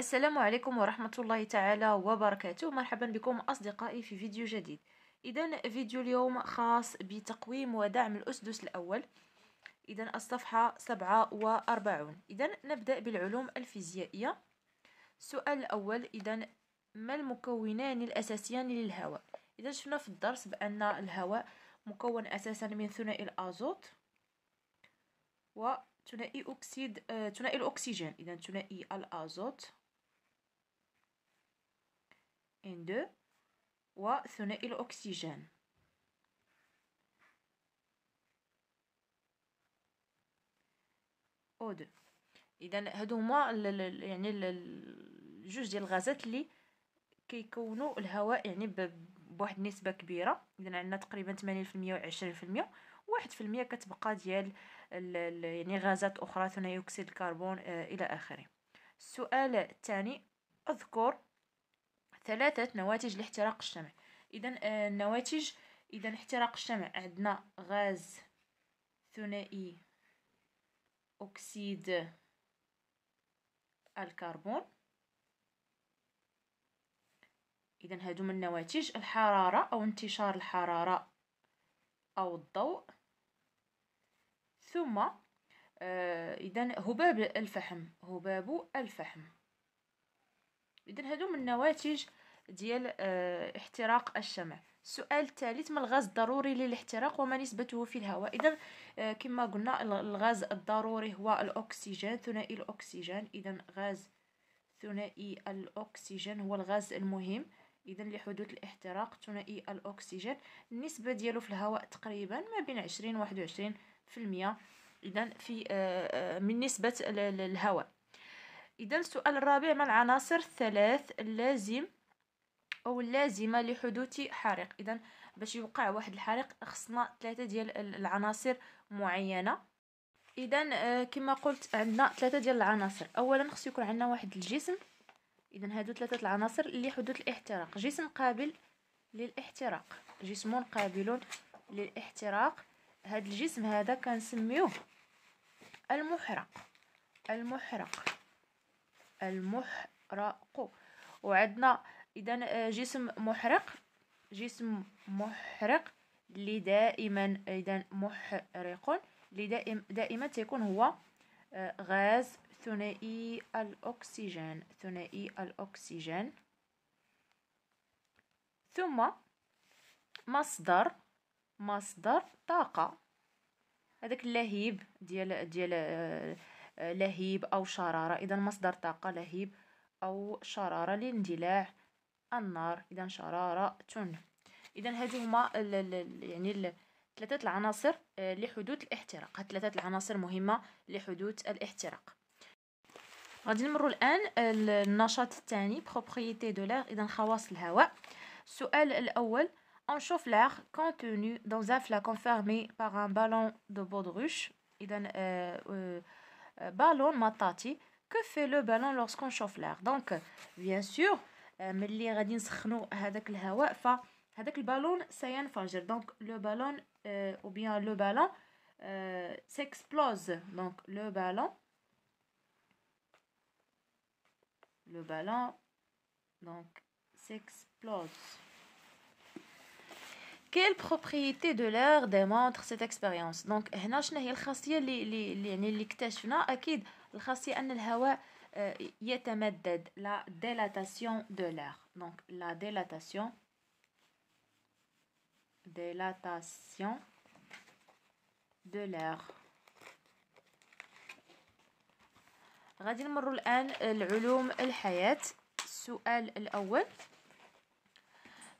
السلام عليكم ورحمة الله تعالى وبركاته مرحبا بكم أصدقائي في فيديو جديد إذا فيديو اليوم خاص بتقويم ودعم الأسدس الأول إذا الصفحة 47 إذا نبدأ بالعلوم الفيزيائية السؤال الأول إذا ما المكونان الأساسيان للهواء إذا شفنا في الدرس بأن الهواء مكون أساسا من ثنائي الأزوت و ثنائي أكسيد آه، ثنائي الأكسجين إذا ثنائي الأزوت N2 وثنائي الأكسجين O2 اذا هادو هما يعني الجوج ديال الغازات اللي كيكونوا الهواء يعني بواحد النسبه كبيره اذا عندنا تقريبا 80% و 20% واحد في المية كتبقى ديال يعني غازات أخرى ثنائي أكسيد الكربون آه، إلى آخره السؤال الثاني اذكر ثلاثة نواتج لاحتراق الشمع إذا آه، النواتج إذا احتراق الشمع عندنا غاز ثنائي أكسيد الكربون إذا هادو من النواتج الحرارة أو انتشار الحرارة أو الضوء ثم آه، إذا هباب الفحم هباب الفحم إذا هادو من النواتج ديال آه، احتراق الشمع السؤال الثالث ما الغاز الضروري للاحتراق وما نسبته في الهواء اذا آه، كما قلنا الغاز الضروري هو الاكسجين ثنائي الاكسجين اذا غاز ثنائي الاكسجين هو الغاز المهم اذا لحدوث الاحتراق ثنائي الاكسجين النسبه ديالو في الهواء تقريبا ما بين 20 و 21 في المية اذا في آه، من نسبه الهواء اذا السؤال الرابع ما العناصر الثلاث اللازم او اللازمه لحدوث حريق اذا باش يوقع واحد الحريق خصنا ثلاثه ديال العناصر معينه اذا آه، كما قلت عندنا ثلاثه ديال العناصر اولا خص يكون عندنا واحد الجسم اذا هادو ثلاثه العناصر لحدوث الاحتراق جسم قابل للاحتراق جسم قابل للاحتراق هاد الجسم هذا كنسميوه المحرق المحرق المحرق وعندنا اذا آه، جسم محرق جسم محرق اللي دائما اذا محرق اللي دائم دائما تيكون هو آه، غاز ثنائي الاكسجين ثنائي الاكسجين ثم مصدر مصدر طاقه هذاك اللهيب ديال ديال آه، لهيب او شراره اذا مصدر طاقه لهيب أو شرارة لاندلاع النار إذا شرارة إذا هادو هما يعني ثلاثة العناصر آه، لحدوث الاحتراق هاد ثلاثة العناصر مهمة لحدوث الاحتراق غادي نمرو الآن آه، النشاط الثاني propriété دو l'air إذا خواص الهواء السؤال الأول نشوف l'air contenu dans un flacon fermé par un ballon de baudruche إذا بالون مطاطي que fait le ballon lorsqu'on chauffe l'air donc bien sûr ملي غادي نسخنو هذاك الهواء فهذاك البالون سينفجر Donc, le ballon, euh, ou bien le ballon, euh, s'explose donc le ballon le ballon donc s'explose quelle propriété de l'air démontre cette expérience donc هنا شنو هي الخاصيه اللي يعني اللي اكتشفنا اكيد الخاصية أن الهواء آه، يتمدد لا ديلاتاسيون دو لير دونك لا ديلاتاسيون ديلاتاسيون دو لير غادي نمروا الان العلوم الحياه السؤال الاول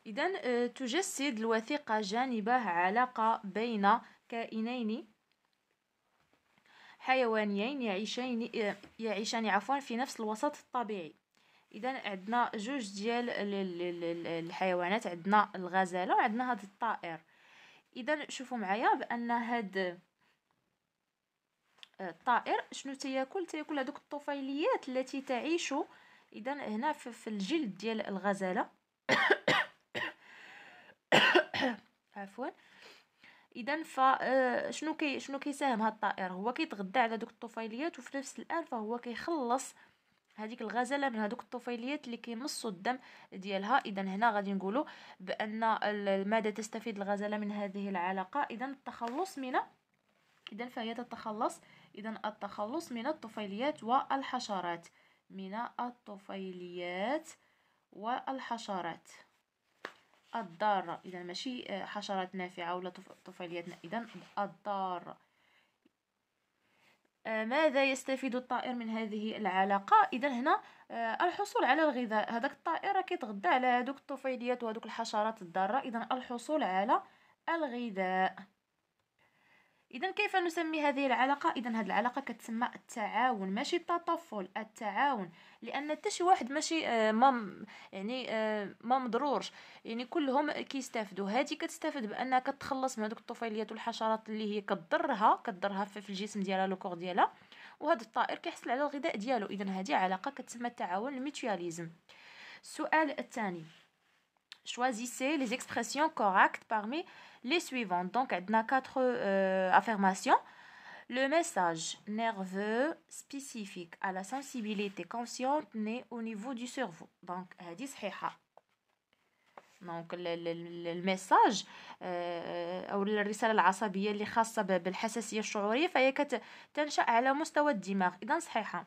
اذا آه، تجسد الوثيقه جانبه علاقه بين كائنين حيوانيين يعيشين يعيشان عفوا في نفس الوسط الطبيعي اذا عندنا جوج ديال الحيوانات عندنا الغزاله وعندنا هذا الطائر اذا شوفوا معايا بان هاد آه، الطائر شنو تياكل تياكل هذوك الطفيليات التي تعيش اذا هنا في الجلد ديال الغزاله عفوا اذا آه، شنو كي شنو كيساهم هاد الطائر هو كيتغدى على دوك الطفيليات وفي نفس الان فهو كيخلص هذيك الغزاله من هذوك الطفيليات اللي كيمصوا الدم ديالها اذا هنا غادي نقولوا بان الماده تستفيد الغزاله من هذه العلاقه اذا التخلص من اذا فهي تتخلص اذا التخلص من الطفيليات والحشرات من الطفيليات والحشرات الضارة إذا ماشي آه، حشرات نافعة ولا طفيليات إذا الضارة آه، ماذا يستفيد الطائر من هذه العلاقة إذا هنا آه، الحصول على الغذاء هذاك الطائر كيتغدى على هذوك الطفيليات وهذوك الحشرات الضارة إذا الحصول على الغذاء اذا كيف نسمي هذه العلاقه اذا هذه العلاقه كتسمى التعاون ماشي التطفل التعاون لان حتى شي واحد ماشي آه ما يعني آه ما مضرور يعني كلهم كيستافدوا هذه كتستافد بانها كتخلص من هذوك الطفيليات والحشرات اللي هي كضرها كضرها في الجسم ديالها لو كور ديالها وهذا الطائر كيحصل على الغذاء ديالو اذا هذه علاقه كتسمى التعاون الميتواليزم السؤال الثاني Choisissez les expressions correctes parmi les suivantes. Donc, on a quatre euh, affirmations. Le message nerveux spécifique à la sensibilité consciente n'est au niveau du cerveau. Donc, دونك الميساج او الرساله العصبيه اللي خاصه بالحساسيه الشعوريه فهي كتنشا على مستوى الدماغ اذا صحيحه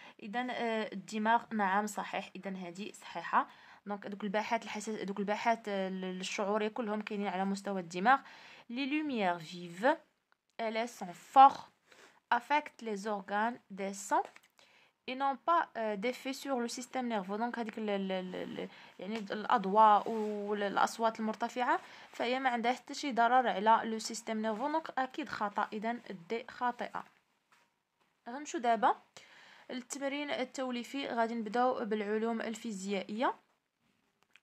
اذا آه، الدماغ نعم صحيح اذا هذه صحيحه دونك دوك الباحات الحساس دوك الباحات آه، الشعوريه كلهم كاينين على مستوى الدماغ لي لوميير فيف elles sont fortes affectent les organes des sangs et n'ont pas euh, d'effet sur le système nerveux دونك هذيك يعني الاضواء والاصوات المرتفعه فهي ما عندها حتى شي ضرر على لو سيستيم نيرفو دونك اكيد خطا اذا دي خاطئه غنمشيو دابا التمرين التوليفي غادي نبداو بالعلوم الفيزيائيه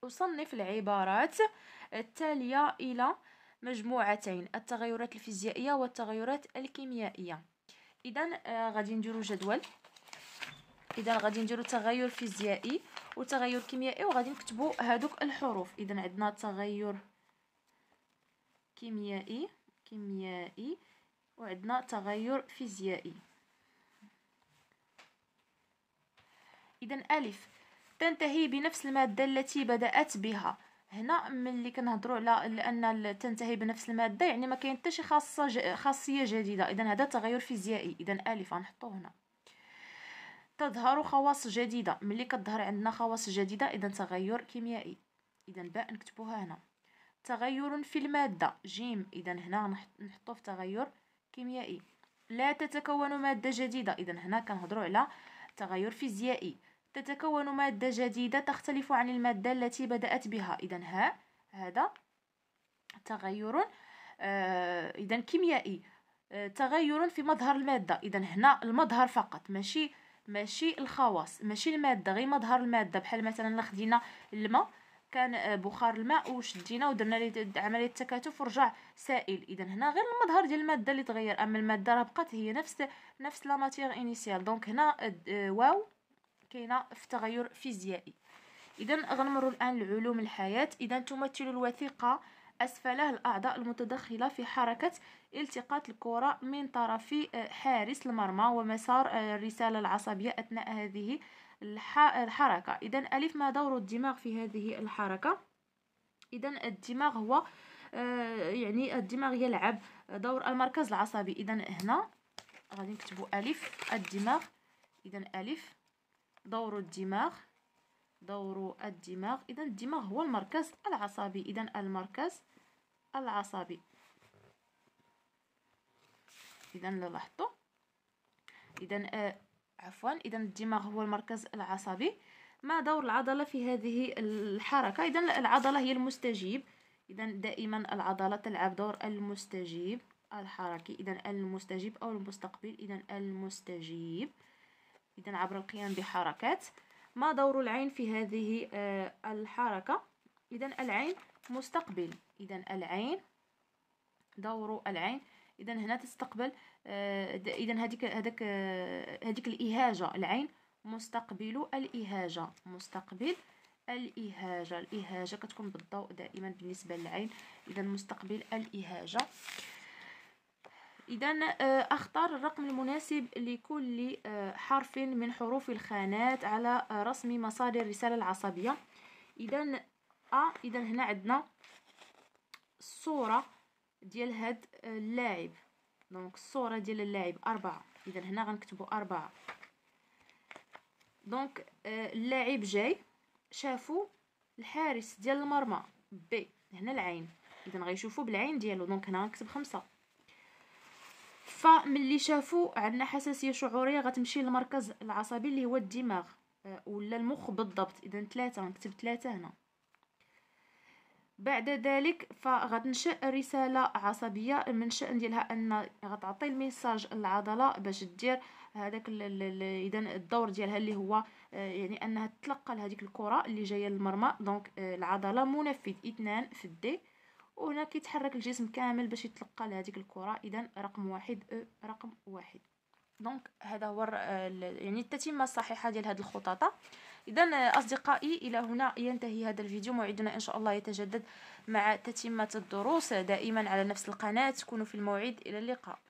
أصنف العبارات التالية إلى مجموعتين التغيرات الفيزيائية والتغيرات الكيميائية إذا آه غادي نديرو جدول إذا غادي نديرو تغير فيزيائي وتغير كيميائي وغادي نكتبو هادوك الحروف إذا عندنا تغير كيميائي كيميائي وعندنا تغير فيزيائي اذا الف تنتهي بنفس الماده التي بدات بها هنا ملي كنهضروا على لان تنتهي بنفس الماده يعني ما كاين حتى شي خاصه ج... خاصيه جديده اذا هذا تغير فيزيائي اذا الف غنحطوه هنا تظهر خواص جديده ملي كتظهر عندنا خواص جديده اذا تغير كيميائي اذا باء نكتبوها هنا تغير في الماده جيم اذا هنا نحطو في تغير كيميائي لا تتكون ماده جديده اذا هنا كنهضروا على تغير فيزيائي تتكون مادة جديدة تختلف عن المادة التي بدأت بها إذا ها هذا تغير آه، إذا كيميائي آه، تغير في مظهر المادة إذا هنا المظهر فقط ماشي ماشي الخواص ماشي المادة غير مظهر المادة بحال مثلا خدينا الماء كان آه، بخار الماء وشدينا ودرنا عمليه تكاتف ورجع سائل اذا هنا غير المظهر ديال الماده اللي تغير اما الماده راه بقات هي نفس نفس لا ماتير انيسيال دونك هنا واو كاينه في تغير فيزيائي اذا غنمروا الان لعلوم الحياه اذا تمثل الوثيقه أسفله الأعضاء المتدخلة في حركة التقاط الكرة من طرف آه، حارس المرمى ومسار آه، الرسالة العصبية أثناء هذه الحركة إذا ألف ما دور الدماغ في هذه الحركة إذا الدماغ هو آه، يعني الدماغ يلعب دور المركز العصبي إذا هنا غادي نكتبو ألف الدماغ إذا ألف دور الدماغ دور الدماغ اذا الدماغ هو المركز العصبي اذا المركز العصبي اذا لاحظتوا اذا آه عفوا اذا الدماغ هو المركز العصبي ما دور العضله في هذه الحركه اذا العضله هي المستجيب اذا دائما العضله تلعب دور المستجيب الحركي اذا المستجيب او المستقبل اذا المستجيب إذا عبر القيام بحركات ما دور العين في هذه آه، الحركة إذا العين مستقبل إذا العين دور العين إذا هنا تستقبل آه، إذا هذيك هذاك آه، هذيك الإهاجة العين مستقبل الإهاجة مستقبل الإهاجة الإهاجة كتكون بالضوء دائما بالنسبة للعين إذا مستقبل الإهاجة اذا آه، اختار الرقم المناسب لكل آه، حرف من حروف الخانات على آه، رسم مصادر الرساله العصبيه اذا ا اذا هنا عندنا الصوره ديال هاد اللاعب دونك الصوره ديال اللاعب أربعة اذا هنا غنكتبو أربعة دونك اللاعب جاي شافو الحارس ديال المرمى بي هنا العين اذا غيشوفو بالعين ديالو دونك هنا غنكتب خمسة فملي شافوا عندنا حساسيه شعوريه غتمشي للمركز العصبي اللي هو الدماغ آه، ولا المخ بالضبط اذا ثلاثه نكتب ثلاثه هنا بعد ذلك فغتنشأ رسالة عصبية من شان ديالها أن غتعطي الميساج للعضلة باش دير هذاك إذا الدور ديالها اللي هو آه، يعني أنها تتلقى لهذيك الكرة اللي جاية للمرمى دونك آه، العضلة منفذ اثنان في الدي وهنا كيتحرك الجسم كامل باش يتلقى لهذيك الكره اذا رقم واحد او رقم واحد دونك هذا هو يعني التتمه الصحيحه ديال هذه الخطاطه اذا اصدقائي الى هنا ينتهي هذا الفيديو موعدنا ان شاء الله يتجدد مع تتمه الدروس دائما على نفس القناه تكونوا في الموعد الى اللقاء